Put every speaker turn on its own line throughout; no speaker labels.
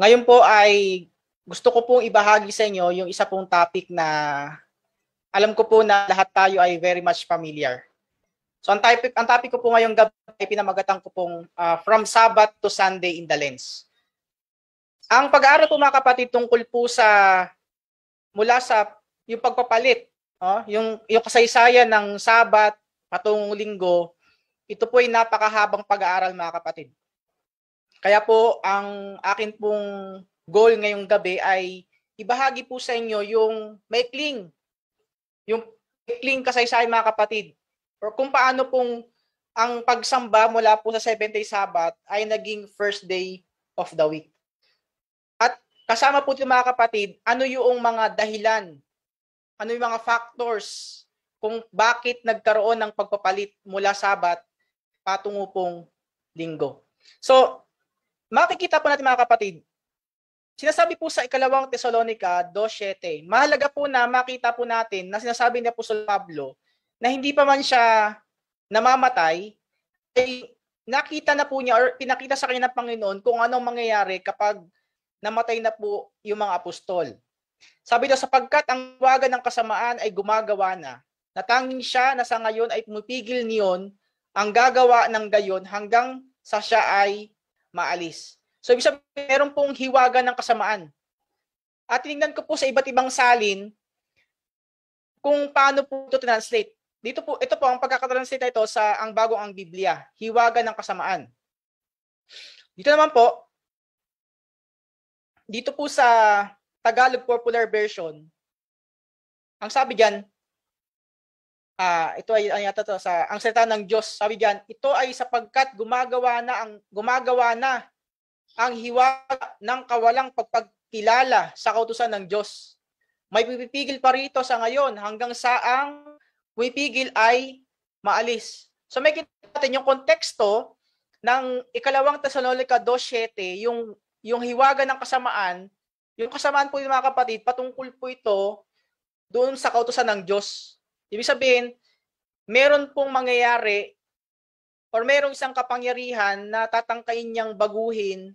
Ngayon po ay gusto ko pong ibahagi sa inyo yung isa pong topic na alam ko po na lahat tayo ay very much familiar. So ang topic, ang topic ko po ngayong gabi ay pinamagatan ko pong uh, From Sabbath to Sunday in the Lens. Ang pag-aaral po mga kapatid tungkol po sa mula sa yung pagpapalit, oh, yung, yung kasaysayan ng Sabbath patungong linggo, ito po ay napakahabang pag-aaral mga kapatid. Kaya po ang akin pong goal ngayong gabi ay ibahagi po sa inyo yung maikling, yung maikling kasaysayan mga kapatid, or kung paano pong ang pagsamba mula po sa 7th day Sabbath ay naging first day of the week. At kasama po ito mga kapatid, ano yung mga dahilan, ano yung mga factors kung bakit nagkaroon ng pagpapalit mula Sabbath patungo pong linggo. So, makikita po natin mga kapatid, sinasabi po sa ikalawang Tesalonica 2.7, mahalaga po na makita po natin na sinasabi niya po sa Pablo na hindi pa man siya namamatay, ay nakita na po niya or pinakita sa kanya ng Panginoon kung anong mangyayari kapag namatay na po yung mga apostol. Sabi daw sapagkat ang waga ng kasamaan ay gumagawa na, natanging siya na sa ngayon ay pumipigil niyon ang gagawa ng gayon hanggang sa siya ay maalis. So, ibig sabihin, meron pong hiwaga ng kasamaan. At tinignan ko po sa iba't ibang salin kung paano po ito translate. Dito po, ito po ang pagkakatranslate na ito sa ang bagong ang Biblia, hiwaga ng kasamaan. Dito naman po, dito po sa Tagalog Popular Version, ang sabi diyan, uh, ito ay ano yata to sa ang salita ng Diyos sabi diyan ito ay sapagkat gumagawa na ang gumagawa na ang hiwa ng kawalang pagpagkilala sa kautusan ng Diyos may pipigil pa rito sa ngayon hanggang sa ang pipigil ay maalis so may kita natin yung konteksto ng ikalawang Tesalonica 2:7 yung yung hiwaga ng kasamaan yung kasamaan po yung mga kapatid patungkol po ito doon sa kautusan ng Diyos Ibig sabihin, meron pong mangyayari or merong isang kapangyarihan na tatangkain niyang baguhin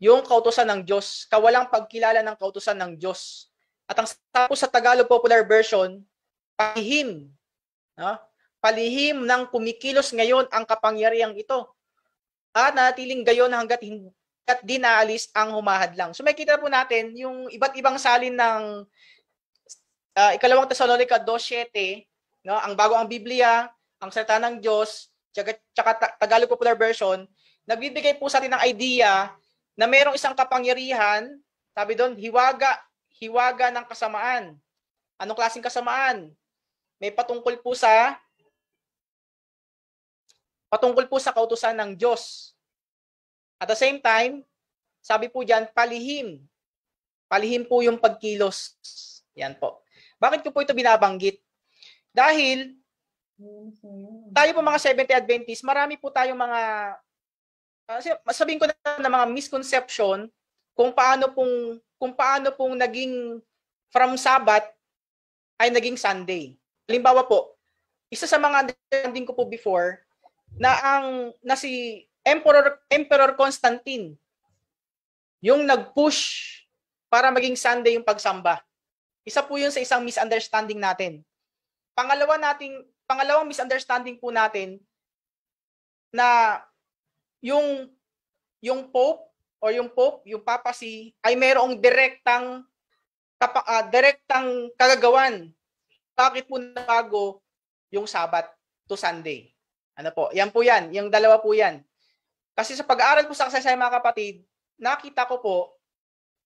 yung kautusan ng Diyos, kawalang pagkilala ng kautusan ng Diyos. At ang tapos sa Tagalog Popular Version, palihim. No? Palihim ng kumikilos ngayon ang kapangyarihang ito. At natiling gayon hanggat hindi at di naalis ang humahadlang. So makikita po natin yung iba't ibang salin ng uh, ikalawang Tesalonica 2.7 No, ang bago ang Biblia, ang salita ng Diyos, tsaka, tsaka Tagalog Popular Version, nagbibigay po sa atin ng idea na mayroong isang kapangyarihan, sabi doon, hiwaga, hiwaga ng kasamaan. Anong klaseng kasamaan? May patungkol po sa patungkol po sa kautusan ng Diyos. At the same time, sabi po diyan palihim. Palihim po yung pagkilos. Yan po. Bakit ko po ito binabanggit? Dahil tayo po mga 70 Adventist, marami po tayong mga uh, sabihin ko na, na mga misconception kung paano pong kung paano pong naging from Sabbath ay naging Sunday. Halimbawa po, isa sa mga understanding ko po before na ang na si Emperor Emperor Constantine yung nag-push para maging Sunday yung pagsamba. Isa po yun sa isang misunderstanding natin. Pangalawa nating pangalawang misunderstanding po natin na yung yung pope o yung pope, yung papa si ay mayroong direktang kapa, uh, direktang kagagawan. Bakit po nabago yung Sabat to Sunday? Ano po? Yan po yan. Yung dalawa po yan. Kasi sa pag-aaral po sa kasaysayan mga kapatid, nakita ko po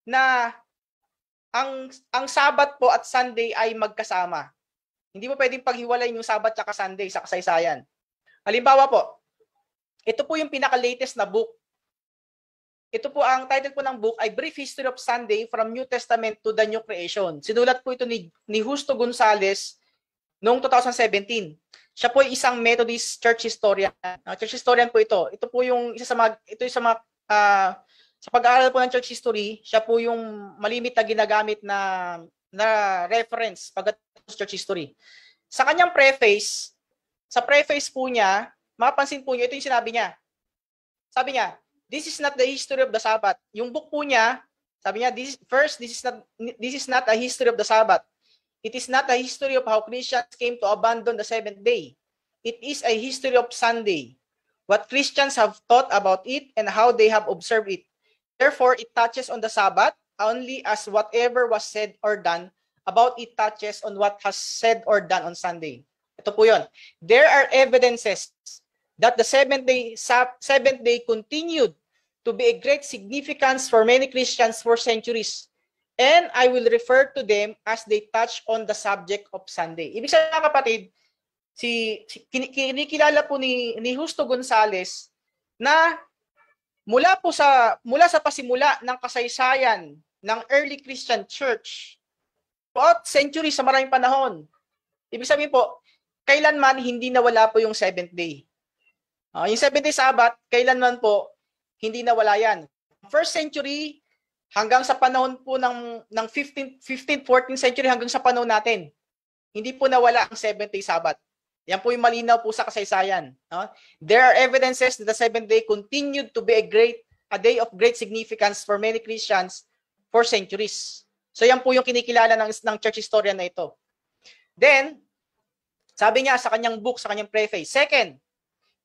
na ang ang Sabat po at Sunday ay magkasama. Hindi mo pwedeng paghiwalay yung Sabat at Sunday sa kasaysayan. Halimbawa po, ito po yung pinaka-latest na book. Ito po ang title po ng book ay Brief History of Sunday from New Testament to the New Creation. Sinulat po ito ni, ni Justo Gonzales noong 2017. Siya po ay isang Methodist church historian. Uh, church historian po ito. Ito po yung isa sa mga ito yung sa mga uh, sa pag-aaral po ng church history, siya po yung malimit na ginagamit na na reference pag Church History. Sa kanyang preface, sa preface po niya, mapapansin po niyo, ito yung sinabi niya. Sabi niya, this is not the history of the Sabbath. Yung book po niya, sabi niya, this, first, this is, not, this is not a history of the Sabbath. It is not a history of how Christians came to abandon the seventh day. It is a history of Sunday, what Christians have thought about it and how they have observed it. Therefore, it touches on the Sabbath only as whatever was said or done about it touches on what has said or done on Sunday. Ito po yun. There are evidences that the seventh day, seventh day continued to be a great significance for many Christians for centuries. And I will refer to them as they touch on the subject of Sunday. Ibig sabihin kapatid, si, si kinikilala po ni, ni Justo Gonzales na mula po sa mula sa pasimula ng kasaysayan ng early Christian church fourth century sa maraming panahon. Ibig sabihin po, kailanman hindi nawala po yung seventh day. Uh, yung seventh day Sabbath, kailanman po, hindi nawala yan. First century hanggang sa panahon po ng, ng 15th, 15th, 14th century hanggang sa panahon natin, hindi po nawala ang seventh day Sabbath. Yan po yung malinaw po sa kasaysayan. No? There are evidences that the seventh day continued to be a great a day of great significance for many Christians for centuries. So yan po yung kinikilala ng, ng church historian na ito. Then, sabi niya sa kanyang book, sa kanyang preface, second,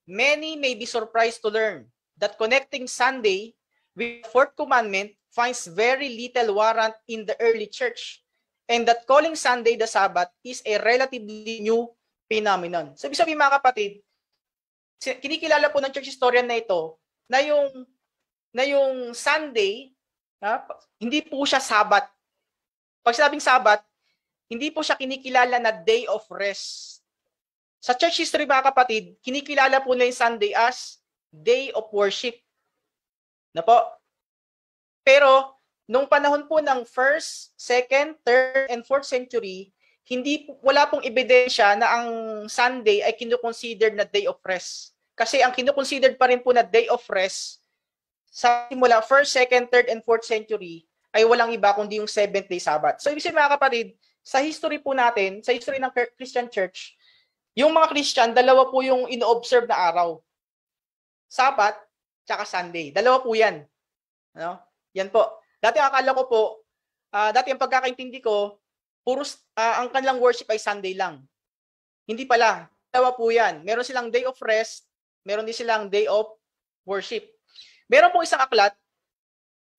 many may be surprised to learn that connecting Sunday with the fourth commandment finds very little warrant in the early church and that calling Sunday the Sabbath is a relatively new phenomenon. So, ibig sabihin mga kapatid, kinikilala po ng church historian na ito na yung na yung Sunday, ha, hindi po siya Sabbath pag sinabing sabat, hindi po siya kinikilala na day of rest. Sa church history mga kapatid, kinikilala po nila yung Sunday as day of worship. Na po. Pero nung panahon po ng 1st, 2nd, 3rd, and 4th century, hindi wala pong ebidensya na ang Sunday ay kinoconsider na day of rest. Kasi ang kinoconsider pa rin po na day of rest sa simula 1st, 2nd, 3rd, and 4th century ay walang iba kundi yung seventh day Sabbath. So ibig sabihin mga kapatid, sa history po natin, sa history ng Christian Church, yung mga Christian, dalawa po yung ino-observe na araw. Sabat, tsaka Sunday. Dalawa po yan. Ano? Yan po. Dati akala ko po, uh, dati ang pagkakaintindi ko, puro uh, ang kanilang worship ay Sunday lang. Hindi pala. Dalawa po yan. Meron silang day of rest, meron din silang day of worship. Meron po isang aklat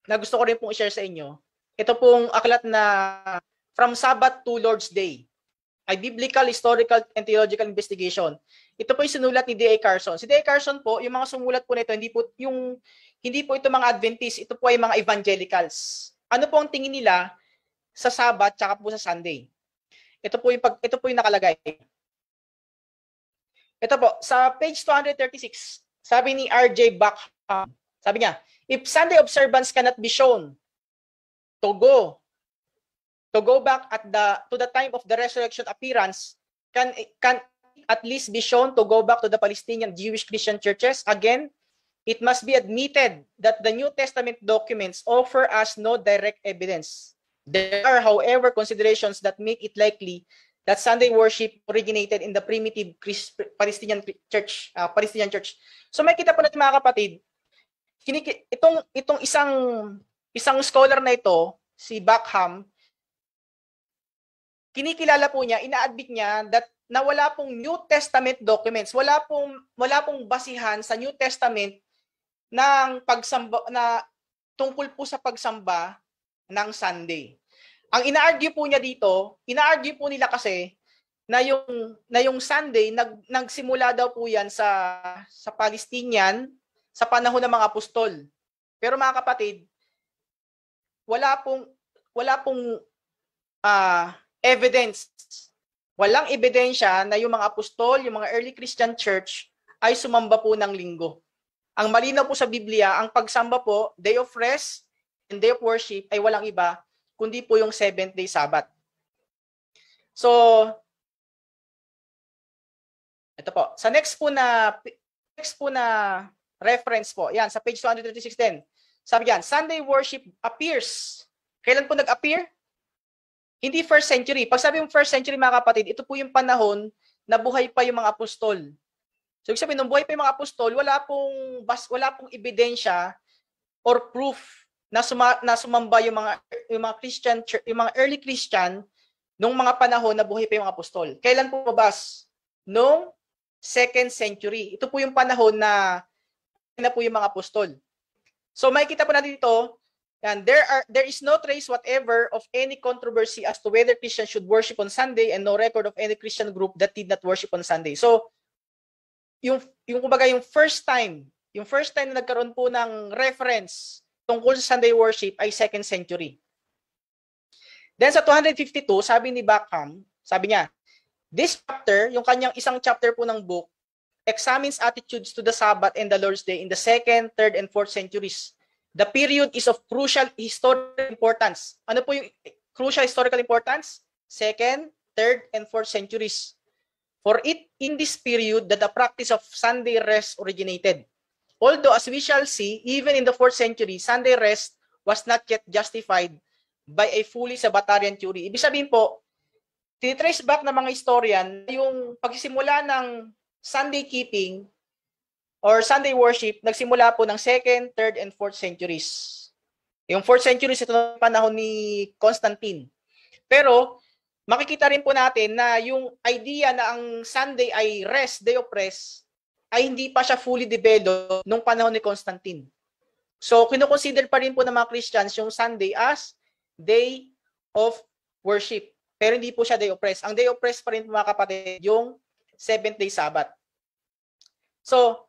na gusto ko rin pong i-share sa inyo, ito pong aklat na From Sabbath to Lord's Day, a Biblical, Historical, and Theological Investigation. Ito po yung sinulat ni D.A. Carson. Si D.A. Carson po, yung mga sumulat po nito, hindi po, yung, hindi po ito mga Adventist, ito po ay mga Evangelicals. Ano po ang tingin nila sa Sabat tsaka po sa Sunday? Ito po yung, pag, ito po yung nakalagay. Ito po, sa page 236, sabi ni R.J. Buckham, sabi niya, if Sunday observance cannot be shown to go to go back at the to the time of the resurrection appearance can can at least be shown to go back to the Palestinian Jewish Christian churches again it must be admitted that the New Testament documents offer us no direct evidence there are however considerations that make it likely that Sunday worship originated in the primitive Christ, Palestinian church uh, Palestinian church so makita po natin mga kapatid kiniki- itong itong isang isang scholar na ito, si Buckham, kinikilala po niya, ina-admit niya that na wala pong New Testament documents, wala pong wala pong basihan sa New Testament ng pagsamba na tungkol po sa pagsamba ng Sunday. Ang ina-argue po niya dito, ina-argue po nila kasi na yung na yung Sunday nag nagsimula daw po yan sa sa Palestinian sa panahon ng mga apostol. Pero mga kapatid, wala pong wala pong uh, evidence. Walang ebidensya na yung mga apostol, yung mga early Christian church ay sumamba po ng linggo. Ang malinaw po sa Biblia, ang pagsamba po, day of rest and day of worship ay walang iba kundi po yung seventh day Sabbath. So, ito po. Sa next po na next po na Reference po. Yan, sa page 236 din. Sabi yan, Sunday worship appears. Kailan po nag-appear? Hindi first century. Pag sabi yung first century, mga kapatid, ito po yung panahon na buhay pa yung mga apostol. So, ibig sabihin, nung buhay pa yung mga apostol, wala pong, bas, wala pong ebidensya or proof na, suma, na sumamba yung mga, yung mga Christian, yung mga early Christian nung mga panahon na buhay pa yung mga apostol. Kailan po ba, mabas? Noong second century. Ito po yung panahon na na po yung mga apostol. So makikita po natin ito, yan, there are there is no trace whatever of any controversy as to whether Christians should worship on Sunday and no record of any Christian group that did not worship on Sunday. So yung yung kumbaga yung first time, yung first time na nagkaroon po ng reference tungkol sa Sunday worship ay 2nd century. Then sa 252, sabi ni Bacham, sabi niya, this chapter, yung kanyang isang chapter po ng book, examines attitudes to the Sabbath and the Lord's Day in the second, third, and fourth centuries. The period is of crucial historical importance. Ano po yung crucial historical importance? Second, third, and fourth centuries. For it in this period that the practice of Sunday rest originated. Although as we shall see, even in the 4th century, Sunday rest was not yet justified by a fully Sabbatarian theory. Ibig sabihin po, titrace back ng mga historian yung pagsisimula ng Sunday keeping or Sunday worship nagsimula po ng 2nd, 3rd, and 4th centuries. Yung 4th century ito ng panahon ni Constantine. Pero makikita rin po natin na yung idea na ang Sunday ay rest, day of rest, ay hindi pa siya fully developed nung panahon ni Constantine. So, kinoconsider pa rin po ng mga Christians yung Sunday as day of worship. Pero hindi po siya day of rest. Ang day of rest pa rin po mga kapatid, yung seventh day Sabbath. So,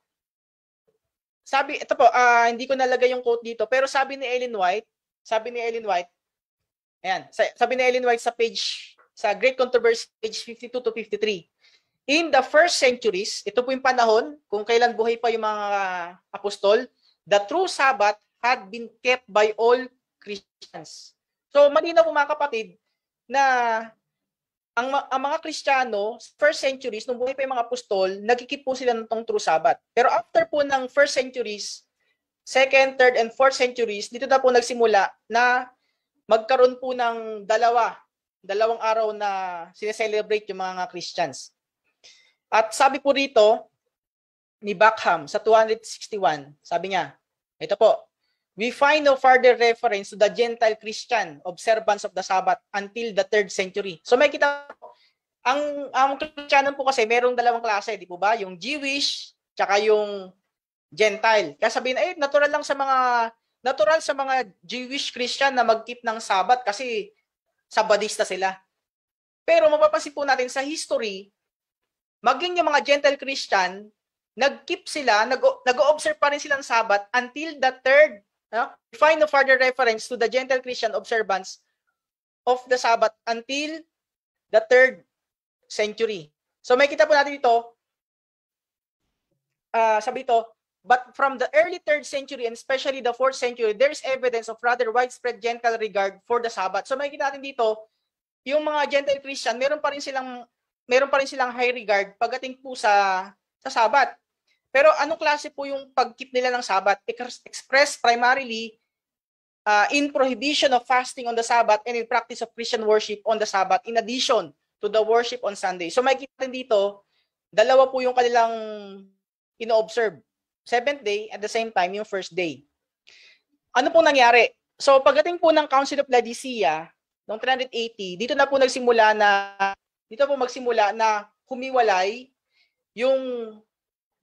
sabi, ito po, uh, hindi ko nalagay yung quote dito, pero sabi ni Ellen White, sabi ni Ellen White, ayan, sabi ni Ellen White sa page, sa Great Controversy, page 52 to 53, in the first centuries, ito po yung panahon, kung kailan buhay pa yung mga apostol, the true Sabbath had been kept by all Christians. So, malinaw po mga kapatid, na ang, ang mga Kristiyano, first centuries, nung buhay pa yung mga apostol, nagkikip po sila ng true Sabbath. Pero after po ng first centuries, second, third, and fourth centuries, dito na po nagsimula na magkaroon po ng dalawa, dalawang araw na sineselebrate yung mga Christians. At sabi po rito ni Buckham sa 261, sabi niya, ito po, We find no further reference to the Gentile Christian observance of the Sabbath until the 3rd century. So may kita ang ang Kristiyano po kasi merong dalawang klase, di po ba? Yung Jewish tsaka yung Gentile. Kaya sabihin, eh, natural lang sa mga natural sa mga Jewish Christian na mag-keep ng Sabbath kasi Sabadista sila. Pero mapapansin po natin sa history, maging yung mga Gentile Christian, nag-keep sila, nag-observe pa rin silang Sabbath until the 3rd No? Find a further reference to the Gentile Christian observance of the Sabbath until the 3rd century. So makita po natin ito, uh, sabi ito, But from the early 3rd century and especially the 4th century, there's evidence of rather widespread Gentile regard for the Sabbath. So may makikita natin dito, yung mga Gentile Christian, meron pa rin silang meron pa rin silang high regard pagdating po sa sa Sabbath. Pero anong klase po yung pag-keep nila ng Sabat? Express primarily uh, in prohibition of fasting on the Sabbath and in practice of Christian worship on the Sabbath in addition to the worship on Sunday. So makikita dito, dalawa po yung kanilang ino-observe. Seventh day at the same time yung first day. Ano po nangyari? So pagdating po ng Council of Laodicea noong 380, dito na po nagsimula na dito po magsimula na humiwalay yung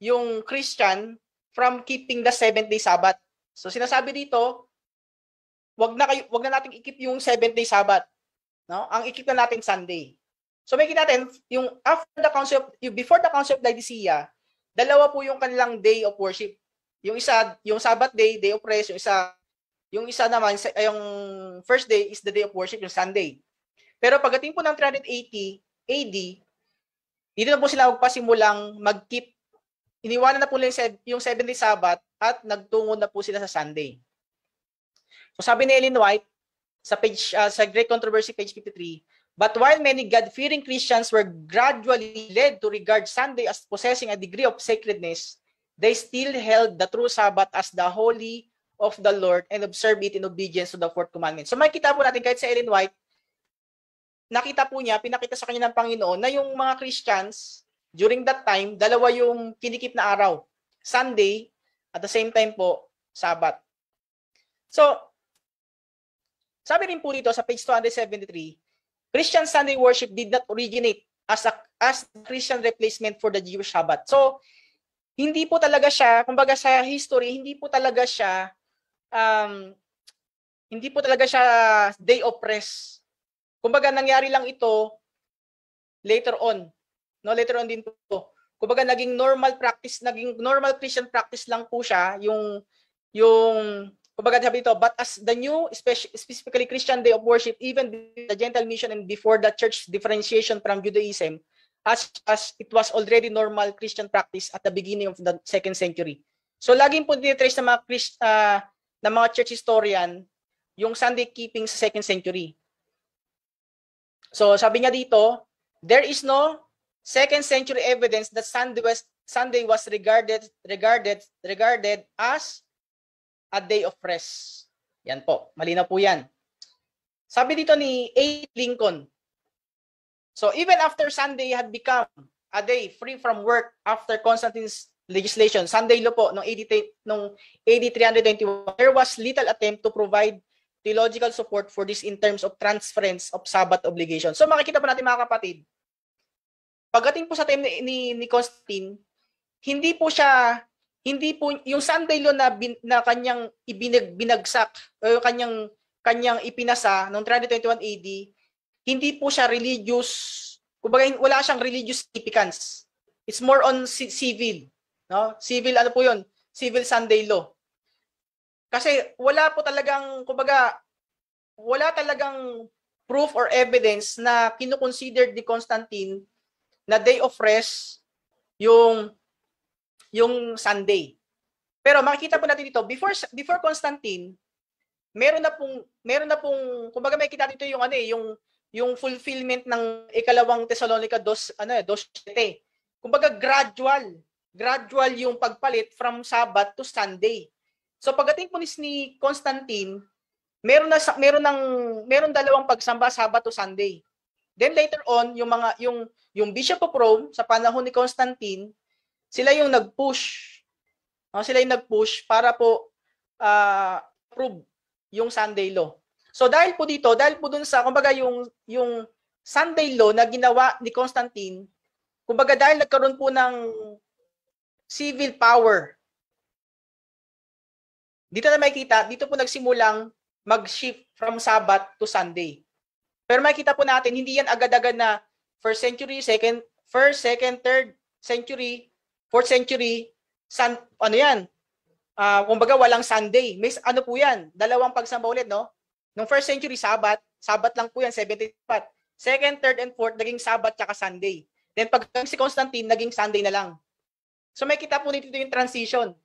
yung Christian from keeping the seventh day Sabbath. So sinasabi dito, wag na kayo, wag na nating ikip yung seventh day Sabbath. No? Ang ikip na natin Sunday. So may natin, yung after the council of, yung before the council of Laodicea, dalawa po yung kanilang day of worship. Yung isa, yung Sabbath day, day of rest, yung isa, yung isa naman, yung first day is the day of worship, yung Sunday. Pero pagdating po ng 380 AD, dito na po sila magpasimulang mag-keep iniwanan na po nila yung seven day Sabbath at nagtungo na po sila sa Sunday. So sabi ni Ellen White sa page uh, sa Great Controversy page 53, but while many God-fearing Christians were gradually led to regard Sunday as possessing a degree of sacredness, they still held the true Sabbath as the holy of the Lord and observed it in obedience to the fourth commandment. So makita po natin kahit sa Ellen White, nakita po niya, pinakita sa kanya ng Panginoon na yung mga Christians, during that time, dalawa yung kinikip na araw. Sunday, at the same time po, Sabat. So, sabi rin po dito sa page 273, Christian Sunday worship did not originate as a as Christian replacement for the Jewish Sabbath. So, hindi po talaga siya, kumbaga sa history, hindi po talaga siya um, hindi po talaga siya day of rest. Kumbaga nangyari lang ito later on No, later on din po. Kumbaga naging normal practice, naging normal Christian practice lang po siya yung yung kumbaga sabi ito, but as the new specifically Christian day of worship even the Gentile mission and before the church differentiation from Judaism as as it was already normal Christian practice at the beginning of the second century. So laging po dinitrace ng mga Christ, uh, ng mga church historian yung Sunday keeping sa second century. So sabi niya dito, there is no second century evidence that Sunday was, Sunday was regarded, regarded, regarded as a day of rest. Yan po, malinaw po yan. Sabi dito ni A. Lincoln, So even after Sunday had become a day free from work after Constantine's legislation, Sunday lo po, noong AD, noong AD 321, there was little attempt to provide theological support for this in terms of transference of Sabbath obligation. So makikita po natin mga kapatid, Pagdating po sa time ni, ni, ni Constantine, hindi po siya hindi po yung Sunday law na, bin, na kanyang ibinag binagsak o yung kanyang kanyang ipinasa noong 321 AD, hindi po siya religious, kumbaga wala siyang religious significance. It's more on c- civil, no? Civil ano po 'yon? Civil Sunday law. Kasi wala po talagang kumbaga wala talagang proof or evidence na kinoconsider ni Constantine na day of rest yung yung Sunday. Pero makikita po natin dito before before Constantine, meron na pong meron na pong kumbaga may kita dito yung ano eh, yung yung fulfillment ng ikalawang Thessalonica dos ano eh, dos sete. Kumbaga gradual, gradual yung pagpalit from Sabbath to Sunday. So pagdating po ni Constantine, meron na meron ng meron dalawang pagsamba Sabbath to Sunday. Then later on, yung mga yung yung Bishop of Rome sa panahon ni Constantine, sila yung nag-push. No, ah, sila yung nag-push para po uh, ah, prove yung Sunday law. So dahil po dito, dahil po dun sa kumbaga yung yung Sunday law na ginawa ni Constantine, kumbaga dahil nagkaroon po ng civil power. Dito na makikita, dito po nagsimulang mag-shift from Sabbath to Sunday. Pero makita po natin, hindi yan agad-agad na first century, second, first, second, third century, fourth century, san, ano yan? Uh, kumbaga walang Sunday. May ano po yan? Dalawang pagsamba ulit, no? Nung first century, sabat. Sabat lang po yan, 74. Second, third, and fourth, naging sabat tsaka Sunday. Then pag si Constantine, naging Sunday na lang. So may kita po dito yung transition.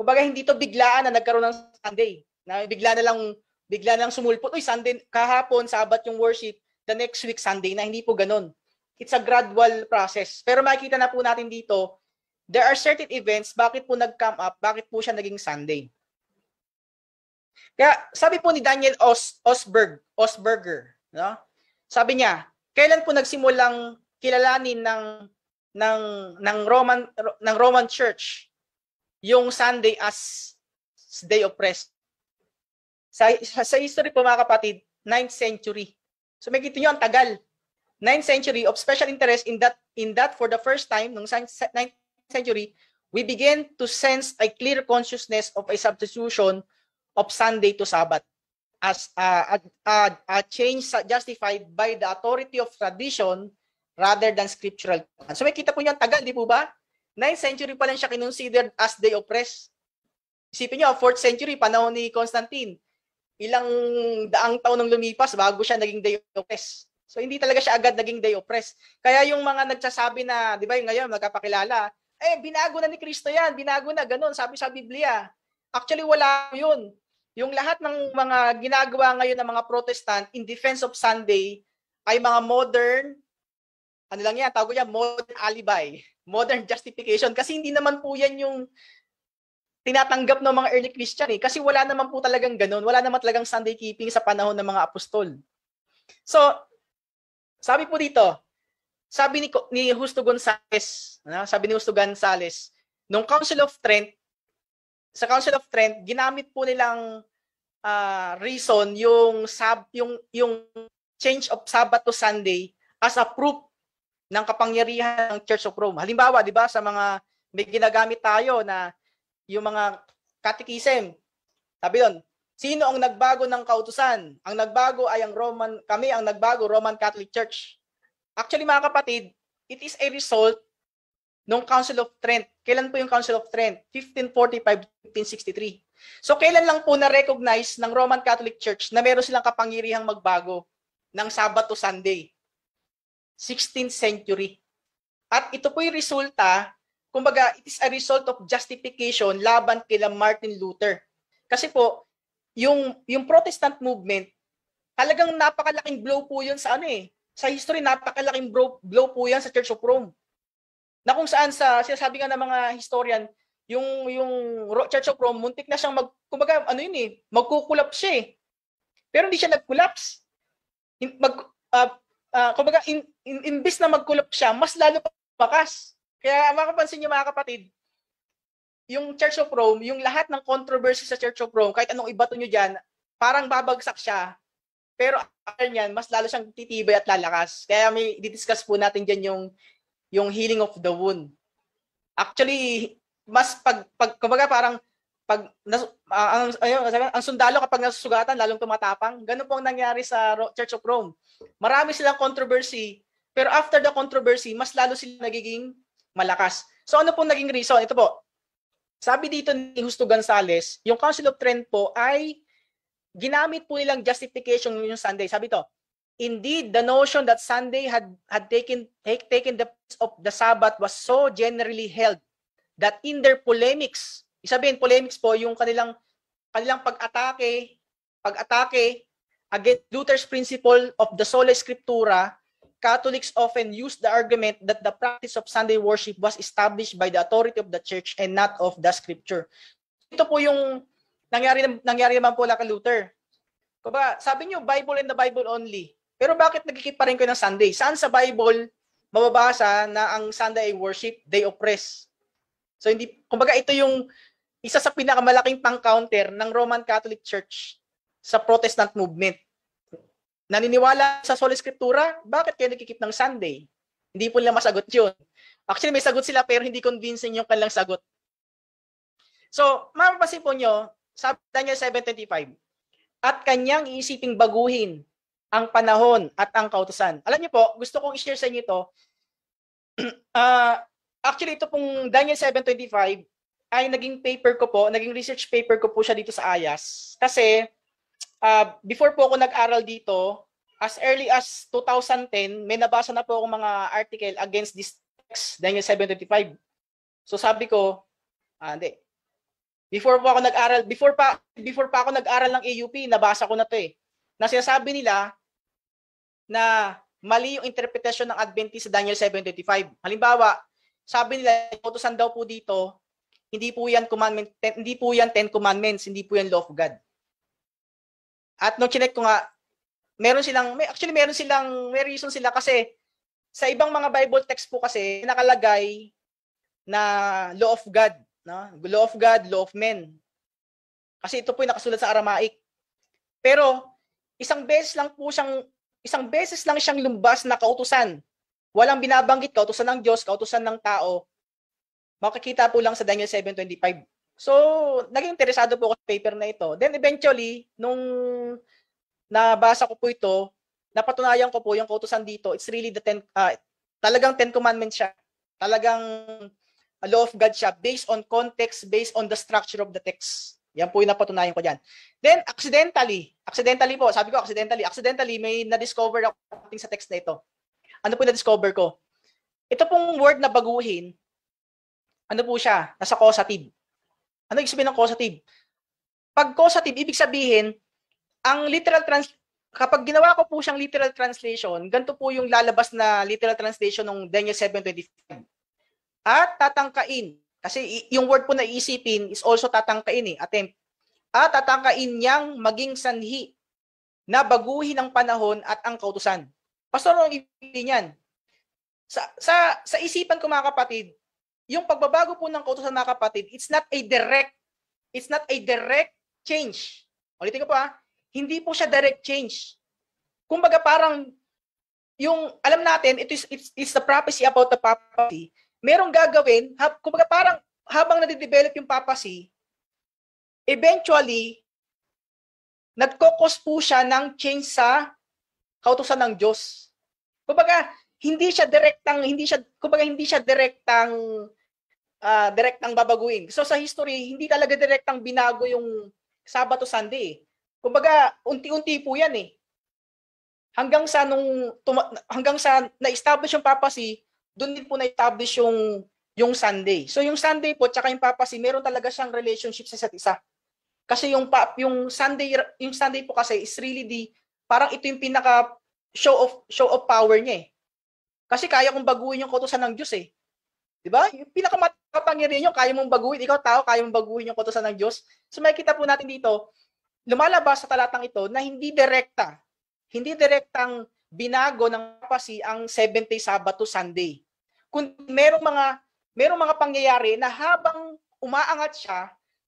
Kumbaga hindi to biglaan na nagkaroon ng Sunday. Na bigla na lang bigla nang sumulpot, uy, Sunday, kahapon, Sabat yung worship, the next week, Sunday na, hindi po ganun. It's a gradual process. Pero makikita na po natin dito, there are certain events, bakit po nag-come up, bakit po siya naging Sunday. Kaya sabi po ni Daniel Os Osberg, Osberger, no? Sabi niya, kailan po nagsimulang kilalanin ng ng ng Roman ng Roman Church yung Sunday as day of rest? Sa, sa history po mga kapatid, 9th century. So makikita kita nyo ang tagal. 9th century of special interest in that in that for the first time nung 9th century we begin to sense a clear consciousness of a substitution of Sunday to Sabbath as a, a, a, change justified by the authority of tradition rather than scriptural. So may po niyo ang tagal, di po ba? 9th century pa lang siya kinonsidered as day of rest. Isipin niyo, 4th century, panahon ni Constantine ilang daang taon nang lumipas bago siya naging Deopress. So hindi talaga siya agad naging Deopress. Kaya yung mga nagsasabi na, di ba yung ngayon magkapakilala, eh binago na ni Kristo yan, binago na, ganun, sabi sa Biblia. Actually wala yun. Yung lahat ng mga ginagawa ngayon ng mga Protestant in defense of Sunday ay mga modern, ano lang yan, tawag ko yan, modern alibi, modern justification. Kasi hindi naman po yan yung tinatanggap ng mga early Christian eh. Kasi wala naman po talagang ganun. Wala naman talagang Sunday keeping sa panahon ng mga apostol. So, sabi po dito, sabi ni, ni Justo Gonzales, na, ano, sabi ni Justo Gonzales, nung Council of Trent, sa Council of Trent, ginamit po nilang uh, reason yung sab yung yung change of Sabbath to Sunday as a proof ng kapangyarihan ng Church of Rome. Halimbawa, 'di ba, sa mga may ginagamit tayo na yung mga catechism. Sabi doon, sino ang nagbago ng kautusan? Ang nagbago ay ang Roman, kami ang nagbago, Roman Catholic Church. Actually mga kapatid, it is a result ng Council of Trent. Kailan po yung Council of Trent? 1545-1563. So kailan lang po na-recognize ng Roman Catholic Church na meron silang kapangyarihang magbago ng Sabbath to Sunday? 16th century. At ito po yung resulta kumbaga, it is a result of justification laban kila Martin Luther. Kasi po, yung, yung Protestant movement, talagang napakalaking blow po yun sa ano eh. Sa history, napakalaking blow, blow po yan sa Church of Rome. Na kung saan sa sinasabi nga ng mga historian, yung yung Church of Rome, muntik na siyang mag, kumbaga, ano yun eh, magkukulap siya eh. Pero hindi siya nag-collapse. Mag, uh, uh, kumbaga, in, in, imbis na mag siya, mas lalo pa bakas kaya makapansin niyo mga kapatid, yung Church of Rome, yung lahat ng controversy sa Church of Rome, kahit anong iba to niyo diyan, parang babagsak siya. Pero after niyan, mas lalo siyang titibay at lalakas. Kaya may didiscuss po natin diyan yung yung healing of the wound. Actually, mas pag, pag kumbaga parang pag nas, uh, ang, ayun, ang sundalo kapag nasusugatan lalong tumatapang. Ganun po ang nangyari sa Church of Rome. Marami silang controversy, pero after the controversy, mas lalo sila nagiging malakas. So ano pong naging reason? Ito po. Sabi dito ni Justo Gonzales, yung Council of Trent po ay ginamit po nilang justification yung Sunday. Sabi to, Indeed, the notion that Sunday had, had taken, take, taken the place of the Sabbath was so generally held that in their polemics, isabihin polemics po yung kanilang kanilang pag-atake, pag-atake against Luther's principle of the sola scriptura Catholics often use the argument that the practice of Sunday worship was established by the authority of the church and not of the scripture. Ito po yung nangyari, nangyari naman po kay Luther. Kumbaga, sabi nyo, Bible and the Bible only. Pero bakit nagkikip pa rin kayo ng Sunday? Saan sa Bible mababasa na ang Sunday ay worship, day of rest? So hindi, kumbaga ito yung isa sa pinakamalaking pang-counter ng Roman Catholic Church sa Protestant movement naniniwala sa Holy Scriptura, bakit kayo nagkikip ng Sunday? Hindi po nila masagot yun. Actually, may sagot sila pero hindi convincing yung kanilang sagot. So, mapapasin po nyo, sa Daniel 7.25, at kanyang iisiping baguhin ang panahon at ang kautosan. Alam niyo po, gusto kong i-share sa inyo ito. uh, actually, ito pong Daniel 7.25 ay naging paper ko po, naging research paper ko po siya dito sa IAS. Kasi uh, before po ako nag-aral dito, as early as 2010, may nabasa na po akong mga article against this text, Daniel 7.25. So sabi ko, ah, hindi. Before po ako nag-aral, before pa, before pa ako nag-aral ng AUP, nabasa ko na to eh. Na sinasabi nila na mali yung interpretation ng Adventist sa Daniel 7.25. Halimbawa, sabi nila, utosan daw po dito, hindi po yan commandment, ten, hindi po yan 10 Commandments, hindi po yan Law of God. At nung chinek ko nga, meron silang, may, actually meron silang, may reason sila kasi sa ibang mga Bible text po kasi nakalagay na law of God. No? Law of God, law of men. Kasi ito po yung nakasulat sa Aramaic. Pero isang beses lang po siyang isang beses lang siyang lumbas na kautusan. Walang binabanggit kautusan ng Diyos, kautusan ng tao. Makikita po lang sa Daniel 7:25. So, naging interesado po ako sa paper na ito. Then eventually, nung nabasa ko po ito, napatunayan ko po yung kautusan dito, it's really the ten, uh, talagang Ten Commandments siya. Talagang a ah, law of God siya based on context, based on the structure of the text. Yan po yung napatunayan ko dyan. Then, accidentally, accidentally po, sabi ko accidentally, accidentally may na-discover ako sa text na ito. Ano po na-discover ko? Ito pong word na baguhin, ano po siya? Nasa causative. Ano ibig sabihin ng causative? Pag causative, ibig sabihin, ang literal trans kapag ginawa ko po siyang literal translation, ganito po yung lalabas na literal translation ng Daniel 7.25. At tatangkain. Kasi yung word po na iisipin is also tatangkain eh, attempt. At tatangkain niyang maging sanhi na baguhin ang panahon at ang kautusan. Pastor, ang ibig niyan? Sa, sa, sa isipan ko mga kapatid, yung pagbabago po ng kautosan mga kapatid, it's not a direct, it's not a direct change. Ulitin ko po ha, ah. hindi po siya direct change. Kumbaga parang yung alam natin, it is it's, it's the prophecy about the papacy. Merong gagawin, ha, kumbaga parang habang nade-develop yung papacy, eventually, nagkokos po siya ng change sa kautosan ng Diyos. Kumbaga, hindi siya direktang hindi siya kumbaga hindi siya direktang uh, direktang babaguhin. So sa history, hindi talaga direktang binago yung Sabado Sunday. Eh. Kumbaga unti-unti po 'yan eh. Hanggang sa nung tuma- hanggang sa na-establish yung papacy, doon din po na-establish yung yung Sunday. So yung Sunday po tsaka yung papacy, meron talaga siyang relationship sa isa't isa. Kasi yung pa, yung Sunday yung Sunday po kasi is really the parang ito yung pinaka show of show of power niya eh. Kasi kaya kong baguhin yung kautosan ng Diyos eh. 'Di ba? Yung pinakamakapangyarihan niyo, kaya mong baguhin, ikaw tao, kaya mong baguhin yung kautosan ng Diyos. So makikita po natin dito, lumalabas sa talatang ito na hindi direkta, hindi direktang binago ng pasi ang seventh day Sabbath to Sunday. Kung merong mga merong mga pangyayari na habang umaangat siya,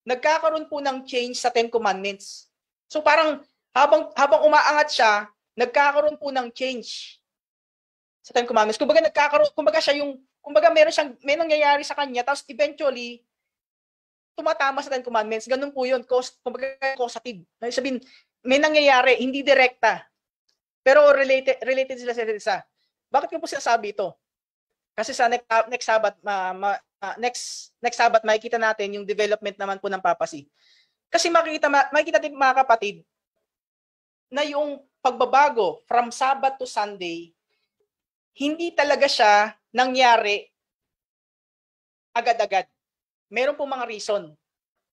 nagkakaroon po ng change sa Ten Commandments. So parang habang habang umaangat siya, nagkakaroon po ng change sa Ten Commandments. Kumbaga nagkakaroon, kumbaga siya yung, kumbaga meron siyang, may nangyayari sa kanya, tapos eventually, tumatama sa Ten Commandments. Ganun po yun, cause, kumbaga causative. Sabihin, may nangyayari, hindi direkta. Pero related, related sila sa isa. Bakit ko po sinasabi ito? Kasi sa next, ah, next Sabbath, ma, ma, ah, next next Sabbath makikita natin yung development naman po ng papasi. Kasi makikita makikita natin mga kapatid na yung pagbabago from Sabbath to Sunday hindi talaga siya nangyari agad-agad. Meron po mga reason.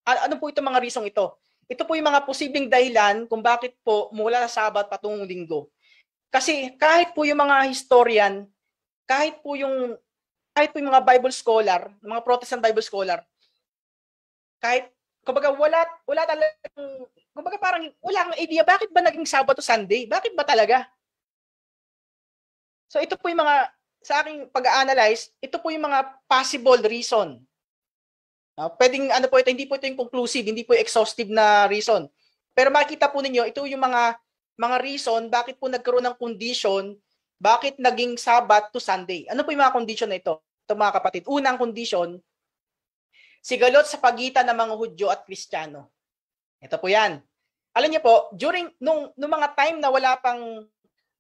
Ano po itong mga reason ito? Ito po yung mga posibleng dahilan kung bakit po mula sa Sabat patungong linggo. Kasi kahit po yung mga historian, kahit po yung kahit po yung mga Bible scholar, mga Protestant Bible scholar, kahit kumbaga wala wala talagang kumbaga parang wala akong idea bakit ba naging o Sunday? Bakit ba talaga? So ito po yung mga, sa aking pag-analyze, ito po yung mga possible reason. Uh, pwedeng ano po ito, hindi po ito yung conclusive, hindi po exhaustive na reason. Pero makita po ninyo, ito yung mga mga reason bakit po nagkaroon ng condition, bakit naging Sabbath to Sunday. Ano po yung mga condition na ito? Ito mga kapatid. Unang condition, sigalot sa pagitan ng mga Hudyo at Kristiyano. Ito po yan. Alam niyo po, during nung, nung mga time na wala pang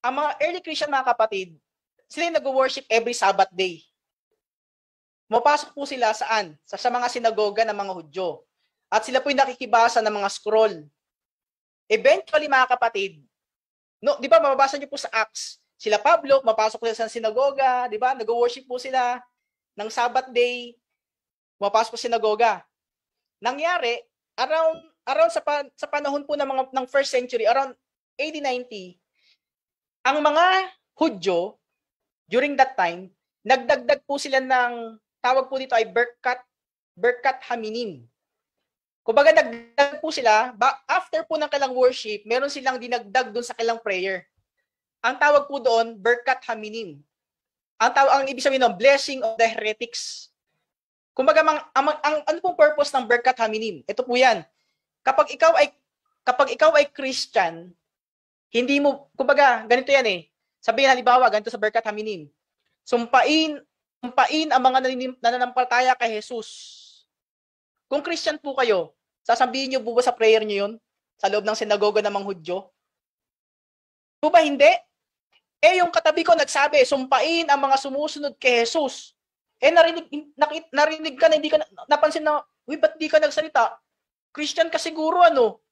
ang mga early Christian mga kapatid, sila yung nag-worship every Sabbath day. Mapasok po sila saan? Sa, sa mga sinagoga ng mga Hudyo. At sila po yung nakikibasa ng mga scroll. Eventually mga kapatid, no, di ba mababasa niyo po sa Acts, sila Pablo, mapasok sila sa sinagoga, di ba? Nag-worship po sila ng Sabbath day, mapasok po sinagoga. Nangyari, around around sa pan, sa panahon po ng mga ng first century, around AD 90, ang mga Hudyo, during that time, nagdagdag po sila ng, tawag po dito ay Berkat, Berkat Haminim. Kumbaga nagdagdag po sila, ba, after po ng kailang worship, meron silang dinagdag doon sa kailang prayer. Ang tawag po doon, Berkat Haminim. Ang tawag ang ibig sabihin ng blessing of the heretics. Kumbaga mang, ang, ang, ano pong purpose ng Berkat Haminim? Ito po 'yan. Kapag ikaw ay kapag ikaw ay Christian, hindi mo, kumbaga, ganito yan eh. Sabihin halimbawa, ganito sa Berkat Haminim. Sumpain, sumpain ang mga nananampalataya kay Jesus. Kung Christian po kayo, sasabihin niyo buba sa prayer niyo yun? Sa loob ng sinagoga ng mga Hudyo? Po ba hindi? Eh yung katabi ko nagsabi, sumpain ang mga sumusunod kay Jesus. Eh narinig, nakit, narinig ka na hindi ka napansin na, uy, ba't di ka nagsalita? Christian ka siguro ano?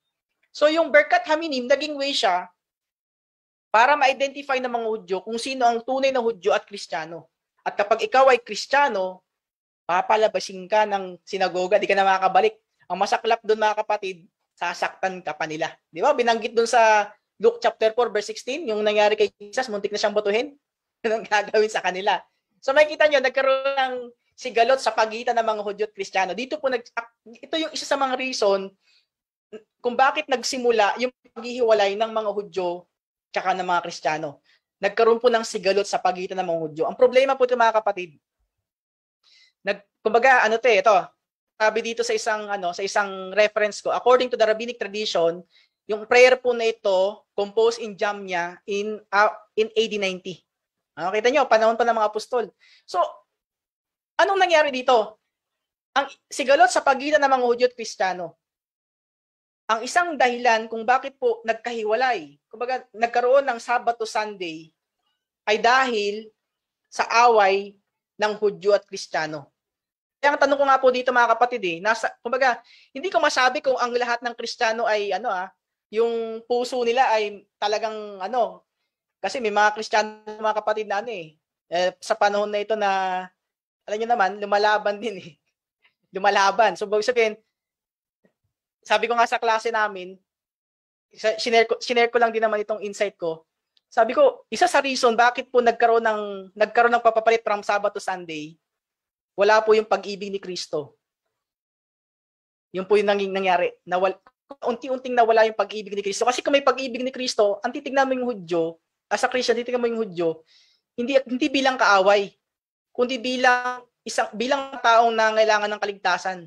So yung Berkat Haminim, naging way siya para ma-identify ng mga Hudyo kung sino ang tunay na Hudyo at Kristiyano. At kapag ikaw ay Kristiyano, papalabasin ka ng sinagoga, di ka na makakabalik. Ang masaklap doon mga kapatid, sasaktan ka pa nila. Di ba? Binanggit doon sa Luke chapter 4 verse 16, yung nangyari kay Jesus, muntik na siyang batuhin. Anong gagawin sa kanila? So makikita nyo, nagkaroon ng sigalot sa pagitan ng mga Hudyo at Kristiyano. Dito po, nag, ito yung isa sa mga reason kung bakit nagsimula yung paghihiwalay ng mga Hudyo tsaka ng mga Kristiyano. Nagkaroon po ng sigalot sa pagitan ng mga Hudyo. Ang problema po ito mga kapatid, nag, kumbaga, ano te, eh, ito, sabi dito sa isang, ano, sa isang reference ko, according to the rabbinic tradition, yung prayer po na ito, composed in Jamnia in, uh, in AD 90. Ah, kita nyo, panahon pa ng mga apostol. So, anong nangyari dito? Ang sigalot sa pagitan ng mga Hudyo at Kristiyano. Ang isang dahilan kung bakit po nagkahiwalay kumbaga, nagkaroon ng Sabbath to Sunday ay dahil sa away ng Hudyo at Kristiyano. Kaya ang tanong ko nga po dito mga kapatid eh, nasa, kumbaga, hindi ko masabi kung ang lahat ng Kristiyano ay ano ah, yung puso nila ay talagang ano, kasi may mga Kristiyano mga kapatid na ano eh, eh, sa panahon na ito na, alam niyo naman, lumalaban din eh. lumalaban. So, sabihin, sabi ko nga sa klase namin, sinare ko, sinare ko lang din naman itong insight ko. Sabi ko, isa sa reason bakit po nagkaroon ng nagkaroon ng papapalit from Sabbath to Sunday, wala po yung pag-ibig ni Kristo. Yun po yung nanging nangyari. Nawal, unti-unting nawala yung pag-ibig ni Kristo. Kasi kung may pag-ibig ni Kristo, ang titignan mo yung Hudyo, as a Christian, titignan mo yung Hudyo, hindi, hindi bilang kaaway, kundi bilang isang bilang taong nangailangan ng kaligtasan.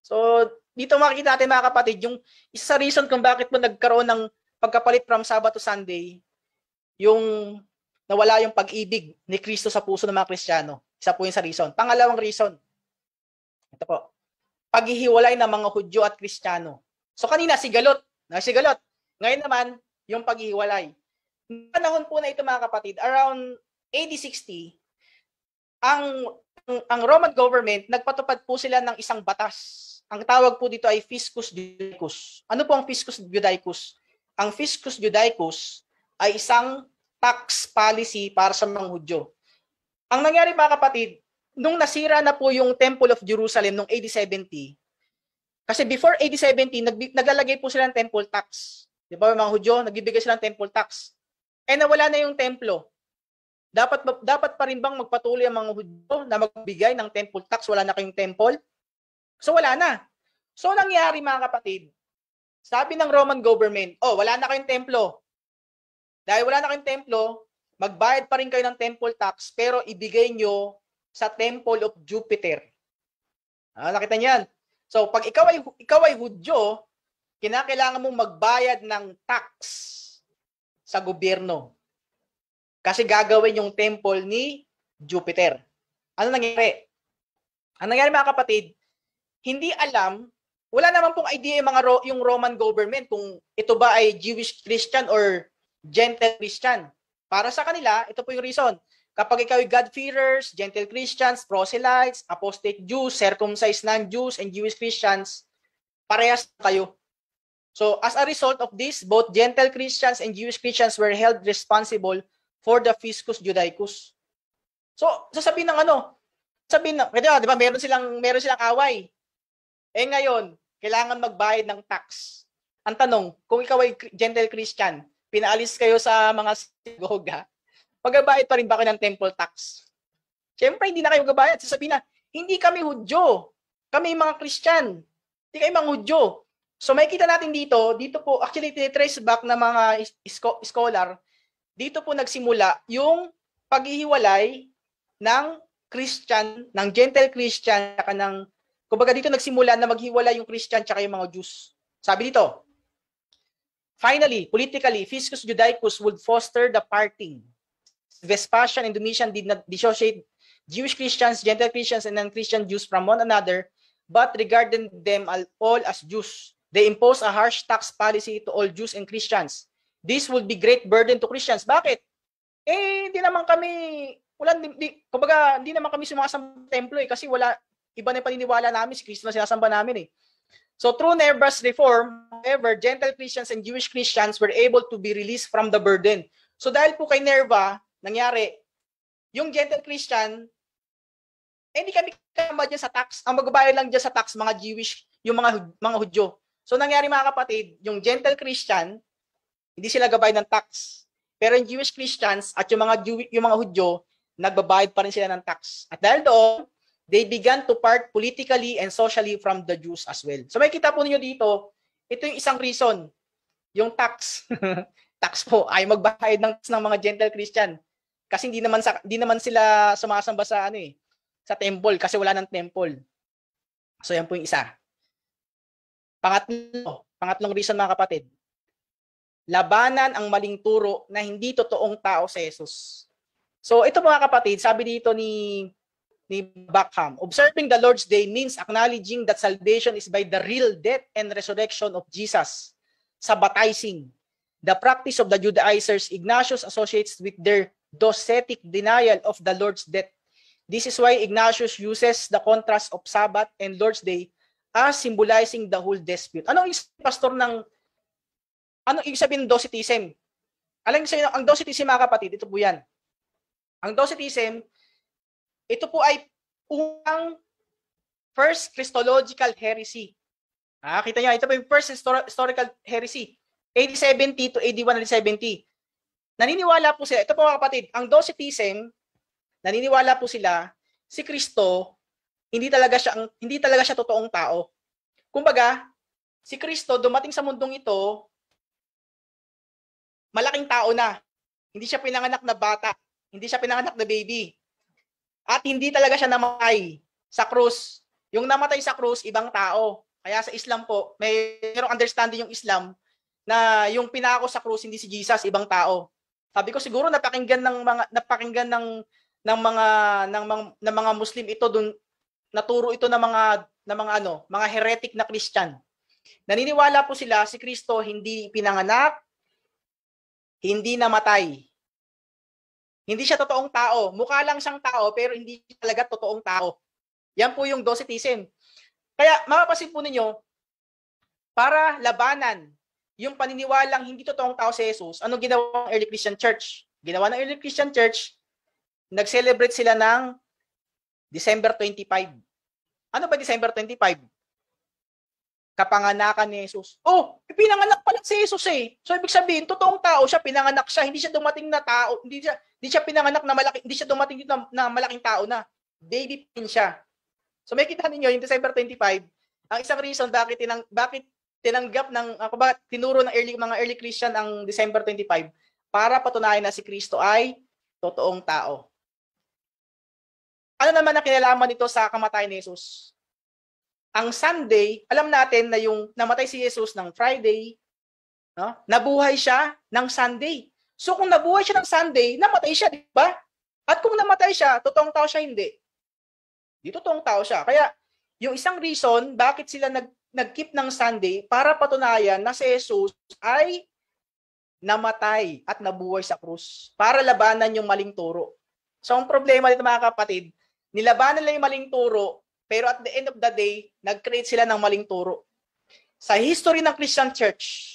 So, dito makikita natin mga kapatid, yung isa sa reason kung bakit mo nagkaroon ng pagkapalit from Sabbath to Sunday, yung nawala yung pag-ibig ni Kristo sa puso ng mga Kristiyano. Isa po yung sa reason. Pangalawang reason, ito po, paghihiwalay ng mga Hudyo at Kristiyano. So kanina, si Galot, na si Galot. Ngayon naman, yung paghihiwalay. Panahon po na ito mga kapatid, around AD 60, ang, ang Roman government, nagpatupad po sila ng isang batas ang tawag po dito ay fiscus judaicus. Ano po ang fiscus judaicus? Ang fiscus judaicus ay isang tax policy para sa mga Hudyo. Ang nangyari mga kapatid, nung nasira na po yung Temple of Jerusalem nung AD 70, kasi before AD 70, nag, naglalagay po sila ng temple tax. Di ba mga Hudyo, nagbibigay sila ng temple tax. Eh nawala na yung templo. Dapat dapat pa rin bang magpatuloy ang mga Hudyo na magbigay ng temple tax? Wala na kayong temple? So wala na. So nangyari mga kapatid, sabi ng Roman government, oh, wala na kayong templo. Dahil wala na kayong templo, magbayad pa rin kayo ng temple tax pero ibigay nyo sa temple of Jupiter. Ah, nakita niyan. So pag ikaw ay ikaw ay Hudyo, kinakailangan mong magbayad ng tax sa gobyerno. Kasi gagawin yung temple ni Jupiter. Ano nangyari? Ang nangyari mga kapatid, hindi alam, wala naman pong idea yung, mga Ro- yung Roman government kung ito ba ay Jewish Christian or Gentile Christian. Para sa kanila, ito po yung reason. Kapag ikaw ay God-fearers, Gentile Christians, proselytes, apostate Jews, circumcised non-Jews, and Jewish Christians, parehas kayo. So as a result of this, both Gentile Christians and Jewish Christians were held responsible for the Fiscus Judaicus. So sasabihin ng ano? Sabihin na, kaya di ba meron silang meron silang away. Eh ngayon, kailangan magbayad ng tax. Ang tanong, kung ikaw ay gentle Christian, pinaalis kayo sa mga sinagoga, magbabayad pa rin ba kayo ng temple tax? Siyempre, hindi na kayo magabayad. Sasabihin na, hindi kami Hudyo. Kami mga Christian. Hindi kayo mga Hudyo. So makikita natin dito, dito po, actually, tinitrace back ng mga scholar, dito po nagsimula yung paghihiwalay ng Christian, ng gentle Christian, at ng Kumbaga dito nagsimula na maghiwala yung Christian tsaka yung mga Jews. Sabi dito, Finally, politically, Fiscus Judaicus would foster the parting. Vespasian and Domitian did not dissociate Jewish Christians, Gentile Christians, and non-Christian Jews from one another, but regarded them all as Jews. They imposed a harsh tax policy to all Jews and Christians. This would be great burden to Christians. Bakit? Eh, hindi naman kami, wala, di, kumbaga, hindi naman kami sumasang templo eh, kasi wala, iba na paniniwala namin, si Kristo na sinasamba namin eh. So through Nervous reform, however, Gentile Christians and Jewish Christians were able to be released from the burden. So dahil po kay Nerva, nangyari, yung Gentile Christian, eh hindi kami kama dyan sa tax. Ang magbabayad lang dyan sa tax, mga Jewish, yung mga, mga Hudyo. So nangyari mga kapatid, yung Gentile Christian, hindi sila gabay ng tax. Pero yung Jewish Christians at yung mga, Jew, yung mga Hudyo, nagbabayad pa rin sila ng tax. At dahil doon, they began to part politically and socially from the Jews as well. So makikita po niyo dito, ito yung isang reason, yung tax. tax po, ay magbayad ng ng mga Gentile Christian. Kasi hindi naman sa, hindi naman sila sumasamba sa ano eh, sa temple kasi wala ng temple. So yan po yung isa. Pangatlo, pangatlong reason mga kapatid. Labanan ang maling turo na hindi totoong tao sa Jesus. So ito mga kapatid, sabi dito ni ni Beckham. Observing the Lord's Day means acknowledging that salvation is by the real death and resurrection of Jesus. Sabbatizing. The practice of the Judaizers Ignatius associates with their docetic denial of the Lord's death. This is why Ignatius uses the contrast of Sabbath and Lord's Day as symbolizing the whole dispute. Ano yung pastor ng ano ibig sabihin docetism? Alam niyo ang docetism mga kapatid, ito po 'yan. Ang docetism ito po ay unang first Christological heresy. Ah, kita niyo, ito po yung first historical heresy. AD 70 to AD 170. Naniniwala po sila, ito po mga kapatid, ang Docetism, naniniwala po sila, si Kristo, hindi talaga siya, ang, hindi talaga siya totoong tao. Kumbaga, si Kristo dumating sa mundong ito, malaking tao na. Hindi siya pinanganak na bata. Hindi siya pinanganak na baby. At hindi talaga siya namatay sa krus. Yung namatay sa krus, ibang tao. Kaya sa Islam po, may merong understanding yung Islam na yung pinako sa krus hindi si Jesus, ibang tao. Sabi ko siguro napakinggan ng mga napakinggan ng ng mga ng mga, ng mga Muslim ito dun naturo ito ng mga ng mga ano, mga heretic na Christian. Naniniwala po sila si Kristo hindi pinanganak, hindi namatay. Hindi siya totoong tao. Mukha lang siyang tao pero hindi siya talaga totoong tao. Yan po yung docetism. Kaya mapapasin po ninyo, para labanan yung paniniwalang hindi totoong tao si Jesus, ano ginawa ng early Christian church? Ginawa ng early Christian church, nag-celebrate sila ng December 25. Ano ba December 25? kapanganakan ni Jesus. Oh, eh, pinanganak pala si Jesus eh. So ibig sabihin, totoong tao siya, pinanganak siya, hindi siya dumating na tao, hindi siya hindi siya pinanganak na malaki, hindi siya dumating dito na, na malaking tao na. Baby pin siya. So makikita niyo yung December 25, ang isang reason bakit tinang bakit tinanggap ng ako ba tinuro ng early mga early Christian ang December 25 para patunayan na si Kristo ay totoong tao. Ano naman ang kinalaman nito sa kamatayan ni Jesus? ang Sunday, alam natin na yung namatay si Jesus ng Friday, no? nabuhay siya ng Sunday. So kung nabuhay siya ng Sunday, namatay siya, di ba? At kung namatay siya, totoong tao siya hindi. Di totoong tao siya. Kaya yung isang reason bakit sila nag nag-keep ng Sunday para patunayan na si Jesus ay namatay at nabuhay sa krus para labanan yung maling turo. So ang problema dito mga kapatid, nilabanan nila yung maling turo pero at the end of the day, nag-create sila ng maling turo. Sa history ng Christian Church,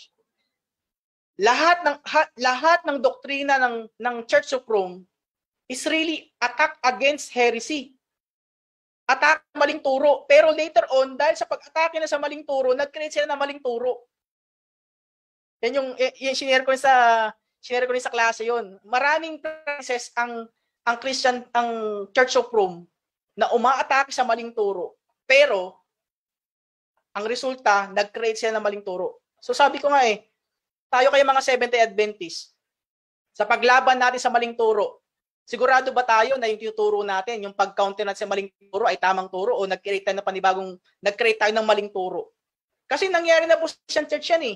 lahat ng ha, lahat ng doktrina ng ng Church of Rome is really attack against heresy. Attack maling turo. Pero later on, dahil sa pag-atake na sa maling turo, nag-create sila ng maling turo. Yan yung, yung sinare ko sa sinare ko sa klase yon. Maraming places ang ang Christian ang Church of Rome na umaatake sa maling turo. Pero, ang resulta, nag-create sila ng maling turo. So sabi ko nga eh, tayo kayo mga 70 Adventist, sa paglaban natin sa maling turo, sigurado ba tayo na yung tuturo natin, yung pag-counter natin sa maling turo ay tamang turo o nag-create tayo ng panibagong, nag-create tayo ng maling turo? Kasi nangyari na po sa Church yan eh.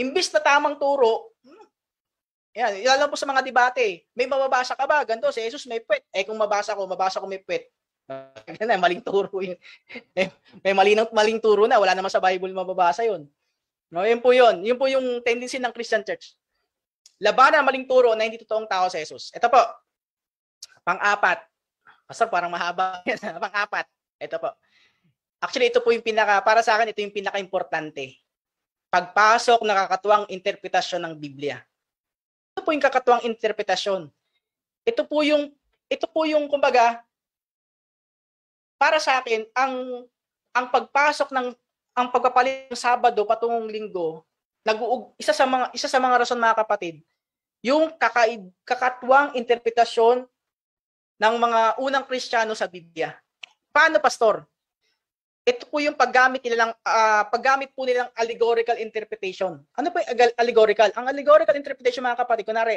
Imbis na tamang turo, yan, lalo po sa mga debate. May mababasa ka ba? Ganto, si Jesus may puwet. Eh kung mabasa ko, mabasa ko may puwet. Ganun, maling turo yun. may, may maling, maling turo na. Wala naman sa Bible mababasa yun. No, yun po yun. Yun po yung tendency ng Christian Church. Labanan maling turo na hindi totoong tao sa Jesus. Ito po. Pang-apat. Pastor, parang mahaba. yan. Pang-apat. Ito po. Actually, ito po yung pinaka, para sa akin, ito yung pinaka-importante. Pagpasok, nakakatuwang interpretasyon ng Biblia ito po yung kakatuwang interpretasyon. Ito po yung ito po yung kumbaga para sa akin ang ang pagpasok ng ang pagpapalit ng Sabado patungong Linggo nag isa sa mga isa sa mga rason mga kapatid yung kakaib, kakatwang interpretasyon ng mga unang Kristiyano sa Biblia. Paano pastor? ito po yung paggamit nilang uh, paggamit po nilang allegorical interpretation. Ano po yung allegorical? Ang allegorical interpretation mga kapatid, kunari,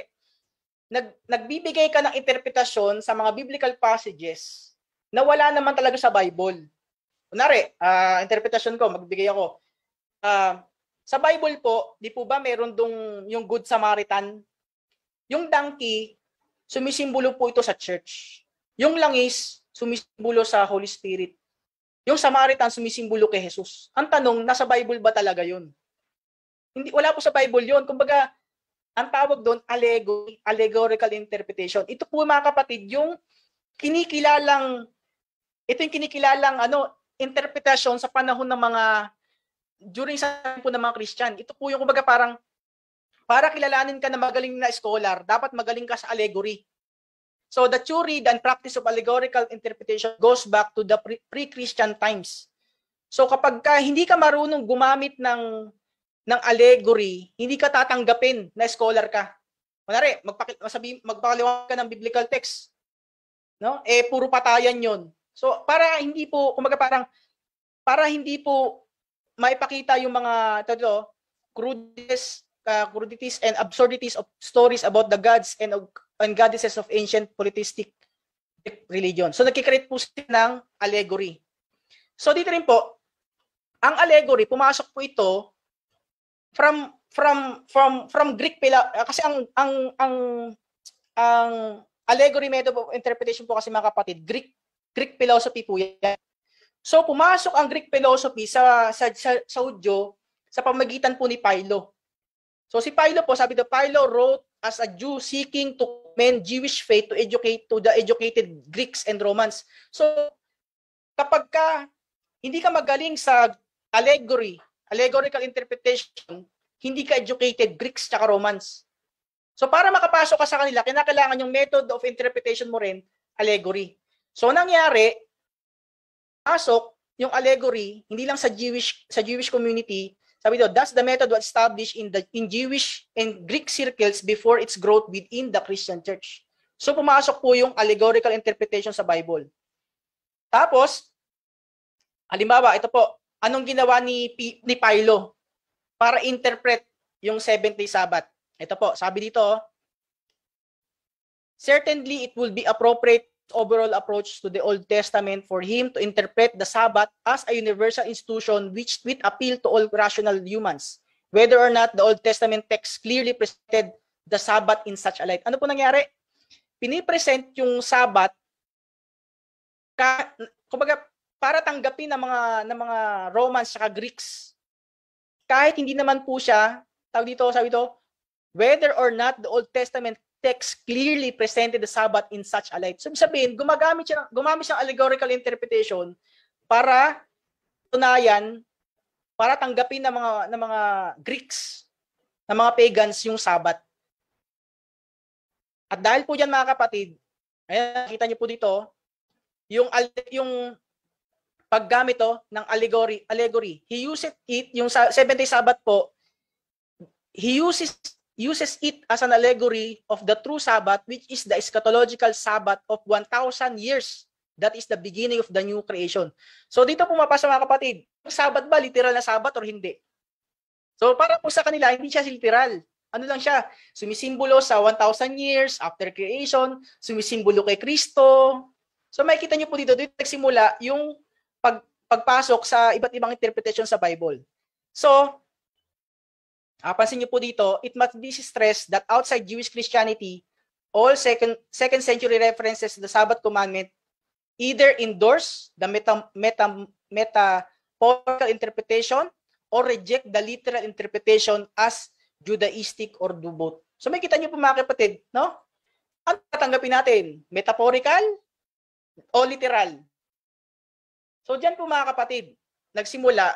nag, nagbibigay ka ng interpretasyon sa mga biblical passages na wala naman talaga sa Bible. Kunari, uh, ah, interpretasyon ko, magbigay ako. Uh, sa Bible po, di po ba meron dong yung Good Samaritan? Yung donkey, sumisimbolo po ito sa church. Yung langis, sumisimbolo sa Holy Spirit. Yung Samaritan sumisimbolo kay Jesus. Ang tanong, nasa Bible ba talaga yun? Hindi, wala po sa Bible yun. Kumbaga, ang tawag doon, allegory, allegorical interpretation. Ito po mga kapatid, yung kinikilalang, ito yung kinikilalang ano, interpretation sa panahon ng mga, during sa po ng mga Christian. Ito po yung kumbaga parang, para kilalanin ka na magaling na scholar, dapat magaling ka sa allegory. So the theory and practice of allegorical interpretation goes back to the pre-Christian times. So kapag ka hindi ka marunong gumamit ng ng allegory, hindi ka tatanggapin na scholar ka. Kunwari, magpaki, sabi, magpakaliwanag ka ng biblical text. No? Eh, puro patayan yon. So, para hindi po, kumaga parang, para hindi po maipakita yung mga, ito, crudities, uh, crudities and absurdities of stories about the gods and of and goddesses of ancient polytheistic religion. So nagkikreate po sila ng allegory. So dito rin po, ang allegory, pumasok po ito from from from from Greek pila ah, kasi ang ang ang ang allegory method of interpretation po kasi mga kapatid, Greek Greek philosophy po yan. So pumasok ang Greek philosophy sa sa sa, sa Udyo sa pamagitan po ni Philo. So si Philo po, sabi do Philo wrote as a Jew seeking to commend Jewish faith to educate to the educated Greeks and Romans. So kapag ka hindi ka magaling sa allegory, allegorical interpretation, hindi ka educated Greeks at Romans. So para makapasok ka sa kanila, kinakailangan yung method of interpretation mo rin, allegory. So nangyari, pasok yung allegory hindi lang sa Jewish sa Jewish community sabi daw, thus the method was established in, the, in Jewish and Greek circles before its growth within the Christian church. So pumasok po yung allegorical interpretation sa Bible. Tapos, halimbawa, ito po, anong ginawa ni, P, ni Pilo para interpret yung seventh day Sabbath? Ito po, sabi dito, Certainly, it will be appropriate overall approach to the Old Testament for him to interpret the Sabbath as a universal institution which with appeal to all rational humans. Whether or not the Old Testament text clearly presented the Sabbath in such a light. Ano po nangyari? Pinipresent yung Sabbath ka, kumbaga, para tanggapin ng mga ng mga Romans at Greeks. Kahit hindi naman po siya, tawag dito, sabi dito, whether or not the Old Testament text clearly presented the Sabbath in such a light. So, sabihin, gumagamit siya, gumamit siya ng allegorical interpretation para tunayan, para tanggapin ng mga, ng mga Greeks, ng mga pagans yung Sabbath. At dahil po dyan mga kapatid, ayan, nakita niyo po dito, yung, yung paggamit to oh, ng allegory, allegory. He uses it, yung 70 Sabbath po, he uses uses it as an allegory of the true Sabbath, which is the eschatological Sabbath of 1,000 years. That is the beginning of the new creation. So dito pumapasa mga kapatid, Sabbath ba, literal na Sabbath or hindi? So para po sa kanila, hindi siya literal. Ano lang siya? Sumisimbolo sa 1,000 years after creation, sumisimbolo kay Kristo. So makikita niyo po dito, dito nagsimula yung pag, pagpasok sa iba't ibang interpretation sa Bible. So, Uh, pansin niyo po dito, it must be stressed that outside Jewish Christianity, all second, second century references to the Sabbath commandment either endorse the meta, meta, metaphorical interpretation or reject the literal interpretation as Judaistic or Dubot. So may kita niyo po mga kapatid, no? Ang tatanggapin natin? Metaphorical o literal? So diyan po mga kapatid, nagsimula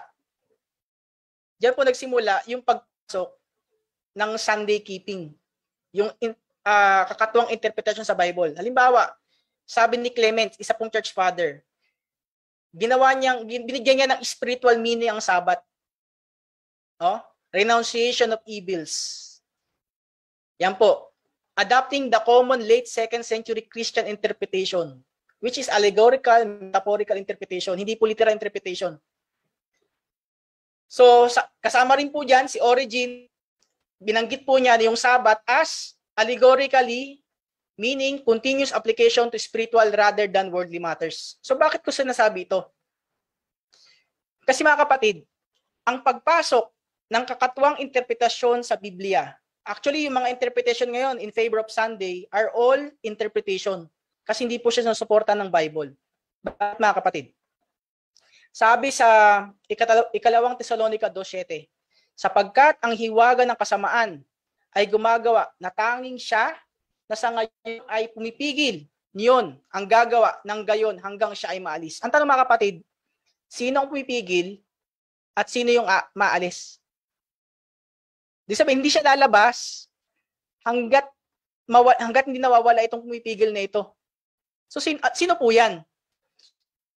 diyan po nagsimula yung pag pasok ng Sunday keeping. Yung uh, kakatuwang interpretation sa Bible. Halimbawa, sabi ni Clement, isa pong church father, ginawa niyang, binigyan niya ng spiritual meaning ang Sabat. No? Renunciation of evils. Yan po. Adapting the common late 2nd century Christian interpretation, which is allegorical, metaphorical interpretation, hindi po literal interpretation. So kasama rin po dyan si Origin, binanggit po niya yung Sabbath as allegorically meaning continuous application to spiritual rather than worldly matters. So bakit ko sinasabi ito? Kasi mga kapatid, ang pagpasok ng kakatuwang interpretasyon sa Biblia, actually yung mga interpretation ngayon in favor of Sunday are all interpretation kasi hindi po siya sinusuporta ng Bible. Bakit mga kapatid? Sabi sa ikalawang Tesalonica 2.7, sapagkat ang hiwaga ng kasamaan ay gumagawa na tanging siya na sa ngayon ay pumipigil niyon ang gagawa ng gayon hanggang siya ay maalis. Ang tanong mga kapatid, sino ang pumipigil at sino yung maalis? Di sabi, hindi siya lalabas hanggat, mawa, hanggat hindi nawawala itong pumipigil na ito. So sino, ah, sino po yan?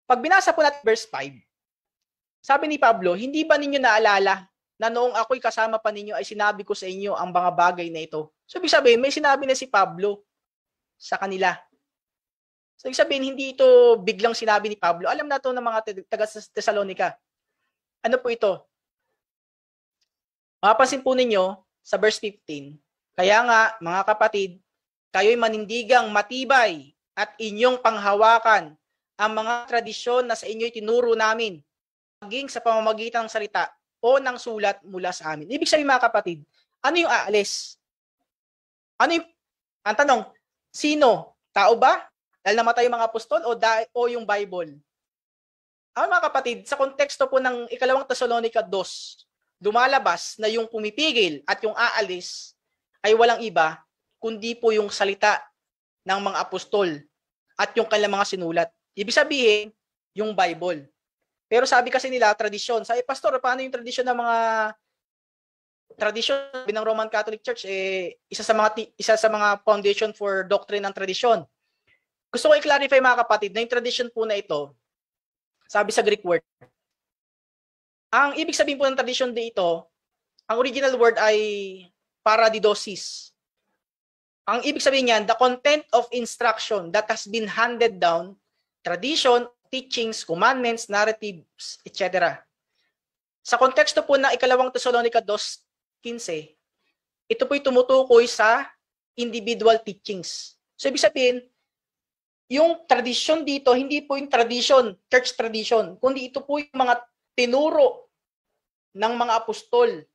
Pag binasa po natin verse 5, sabi ni Pablo, hindi ba ninyo naalala na noong ako'y kasama pa ninyo ay sinabi ko sa inyo ang mga bagay na ito? So, ibig sabihin, may sinabi na si Pablo sa kanila. So, ibig sabihin, hindi ito biglang sinabi ni Pablo. Alam na ito ng mga taga Thessalonica. Ano po ito? Mapapansin po ninyo sa verse 15, kaya nga, mga kapatid, kayo'y manindigang matibay at inyong panghawakan ang mga tradisyon na sa inyo'y tinuro namin maging sa pamamagitan ng salita o ng sulat mula sa amin. Ibig sabihin mga kapatid, ano yung aalis? Ano yung, ang tanong, sino? Tao ba? Dahil namatay yung mga apostol o, da, o yung Bible? Ano mga kapatid, sa konteksto po ng ikalawang Tesalonica 2, lumalabas na yung pumipigil at yung aalis ay walang iba kundi po yung salita ng mga apostol at yung kanilang mga sinulat. Ibig sabihin, yung Bible. Pero sabi kasi nila, tradisyon. Sabi, Pastor, paano yung tradisyon ng mga tradisyon ng Roman Catholic Church eh isa sa mga isa sa mga foundation for doctrine ng tradisyon. Gusto ko i-clarify mga kapatid na yung tradition po na ito sabi sa Greek word. Ang ibig sabihin po ng tradisyon dito, ang original word ay paradidosis. Ang ibig sabihin niyan, the content of instruction that has been handed down, tradition teachings, commandments, narratives, etc. Sa konteksto po ng ikalawang Tesalonica 2.15, ito po'y tumutukoy sa individual teachings. So ibig sabihin, yung tradisyon dito, hindi po yung tradition, church tradition, kundi ito po yung mga tinuro ng mga apostol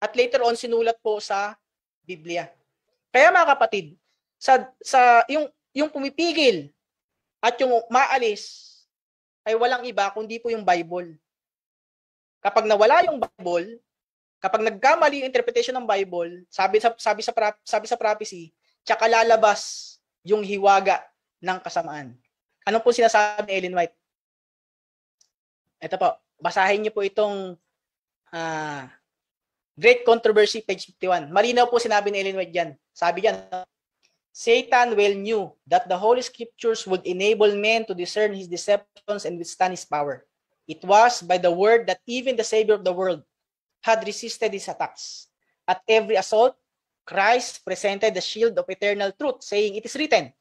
at later on sinulat po sa Biblia. Kaya mga kapatid, sa, sa yung, yung pumipigil at yung maalis ay walang iba kundi po yung Bible. Kapag nawala yung Bible, kapag nagkamali yung interpretation ng Bible, sabi sa sabi sa sabi sa prophecy, tsaka lalabas yung hiwaga ng kasamaan. Ano po sinasabi ni Ellen White? Ito po, basahin niyo po itong uh, Great Controversy, page 51. Malinaw po sinabi ni Ellen White diyan. Sabi yan, Satan well knew that the Holy Scriptures would enable men to discern his deceptions and withstand his power. It was by the word that even the Savior of the world had resisted his attacks. At every assault, Christ presented the shield of eternal truth, saying, It is written.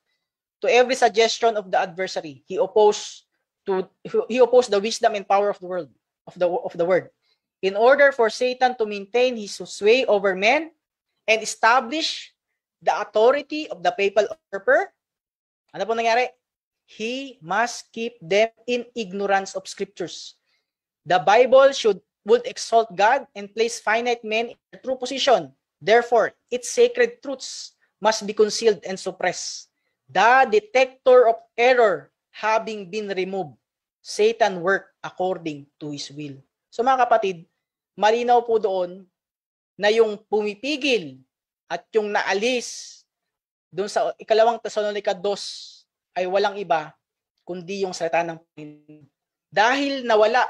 To every suggestion of the adversary, he opposed to he opposed the wisdom and power of the world, of the of the word. In order for Satan to maintain his sway over men and establish the authority of the papal usurper, ano po nangyari? He must keep them in ignorance of scriptures. The Bible should would exalt God and place finite men in a true position. Therefore, its sacred truths must be concealed and suppressed. The detector of error having been removed, Satan work according to his will. So mga kapatid, malinaw po doon na yung pumipigil at yung naalis doon sa ikalawang Tesalonica 2 ay walang iba kundi yung salita ng Panginoon. Dahil nawala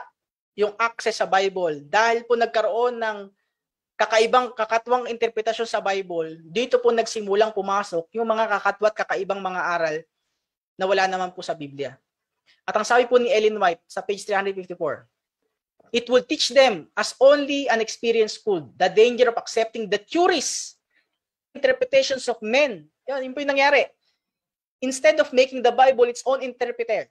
yung access sa Bible, dahil po nagkaroon ng kakaibang kakatwang interpretasyon sa Bible, dito po nagsimulang pumasok yung mga kakatwa at kakaibang mga aral na wala naman po sa Biblia. At ang sabi po ni Ellen White sa page 354, It will teach them, as only an experience could, the danger of accepting the theories interpretations of men. Yan, yun po yung nangyari. Instead of making the Bible its own interpreter,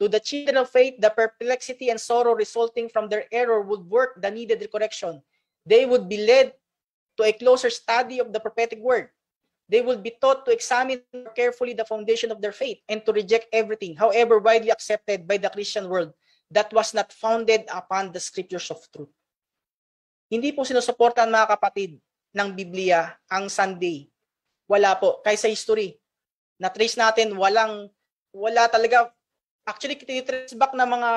to the children of faith, the perplexity and sorrow resulting from their error would work the needed correction. They would be led to a closer study of the prophetic word. They would be taught to examine carefully the foundation of their faith and to reject everything, however widely accepted by the Christian world, that was not founded upon the scriptures of truth. Hindi po sinusuportahan mga kapatid ng Biblia ang Sunday. Wala po. Kaysa history. Na-trace natin, walang, wala talaga. Actually, tinitrace back ng mga,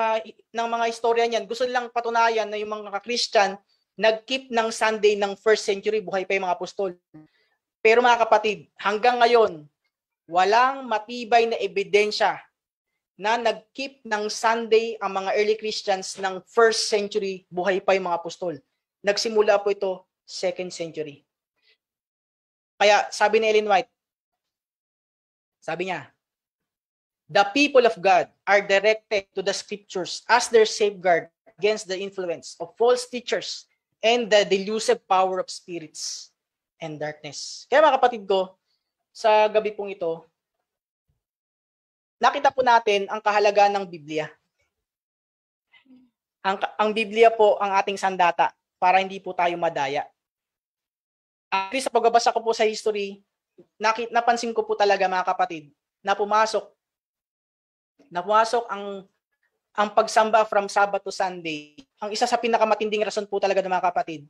ng mga historian yan. Gusto nilang patunayan na yung mga Christian nag-keep ng Sunday ng first century, buhay pa yung mga apostol. Pero mga kapatid, hanggang ngayon, walang matibay na ebidensya na nag-keep ng Sunday ang mga early Christians ng first century, buhay pa yung mga apostol. Nagsimula po ito second century. Kaya sabi ni Ellen White, sabi niya, the people of God are directed to the scriptures as their safeguard against the influence of false teachers and the delusive power of spirits and darkness. Kaya mga kapatid ko, sa gabi pong ito, nakita po natin ang kahalaga ng Biblia. Ang, ang Biblia po ang ating sandata para hindi po tayo madaya. At sa pagbabasa ko po sa history, nakit napansin ko po talaga mga kapatid na pumasok na pumasok ang ang pagsamba from Sabbath to Sunday. Ang isa sa pinakamatinding rason po talaga ng mga kapatid,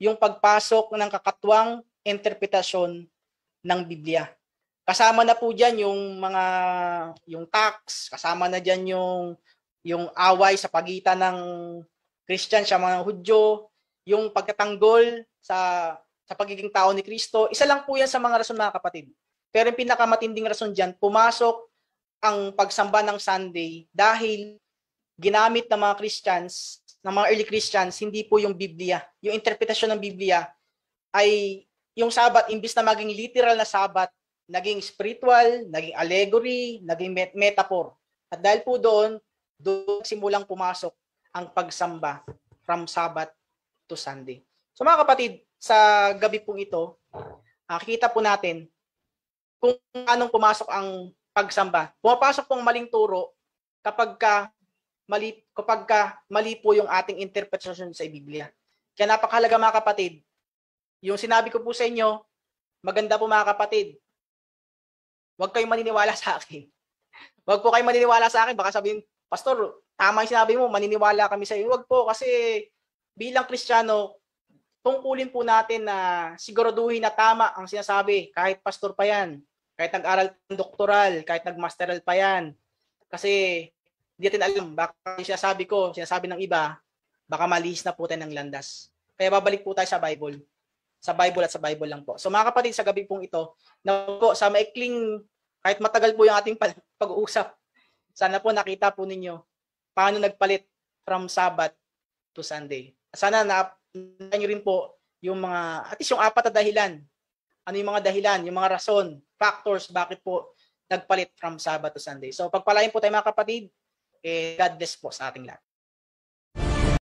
yung pagpasok ng kakatwang interpretasyon ng Biblia. Kasama na po diyan yung mga yung tax, kasama na diyan yung yung away sa pagitan ng Christian sa mga Hudyo, yung pagkatanggol sa sa pagiging tao ni Kristo. Isa lang po yan sa mga rason mga kapatid. Pero yung pinakamatinding rason dyan, pumasok ang pagsamba ng Sunday dahil ginamit ng mga Christians, ng mga early Christians, hindi po yung Biblia. Yung interpretasyon ng Biblia ay yung Sabat, imbis na maging literal na Sabat, naging spiritual, naging allegory, naging met- metaphor. At dahil po doon, doon simulang pumasok ang pagsamba from Sabat to Sunday. So mga kapatid, sa gabi pong ito, uh, kita po natin kung anong pumasok ang pagsamba. Pumapasok pong maling turo kapag ka mali kapag ka mali po yung ating interpretation sa Biblia. Kaya napakahalaga mga kapatid, yung sinabi ko po sa inyo, maganda po mga kapatid. Huwag kayong maniniwala sa akin. Huwag po kayong maniniwala sa akin. Baka sabihin, Pastor, tama yung sinabi mo, maniniwala kami sa iyo. Huwag po kasi bilang Kristiyano, tungkulin po natin na siguraduhin na tama ang sinasabi kahit pastor pa yan, kahit nag-aral ng doktoral, kahit nag-masteral pa yan. Kasi hindi natin alam, baka yung sinasabi ko, sinasabi ng iba, baka malis na po tayo ng landas. Kaya babalik po tayo sa Bible. Sa Bible at sa Bible lang po. So mga kapatid, sa gabi pong ito, na po sa maikling, kahit matagal po yung ating pag-uusap, sana po nakita po ninyo paano nagpalit from Sabbath to Sunday. Sana na nyo rin po yung mga, at least yung apat na dahilan. Ano yung mga dahilan, yung mga rason, factors, bakit po nagpalit from Sabbath to Sunday. So pagpalain po tayo mga kapatid, eh, God bless po sa ating lahat.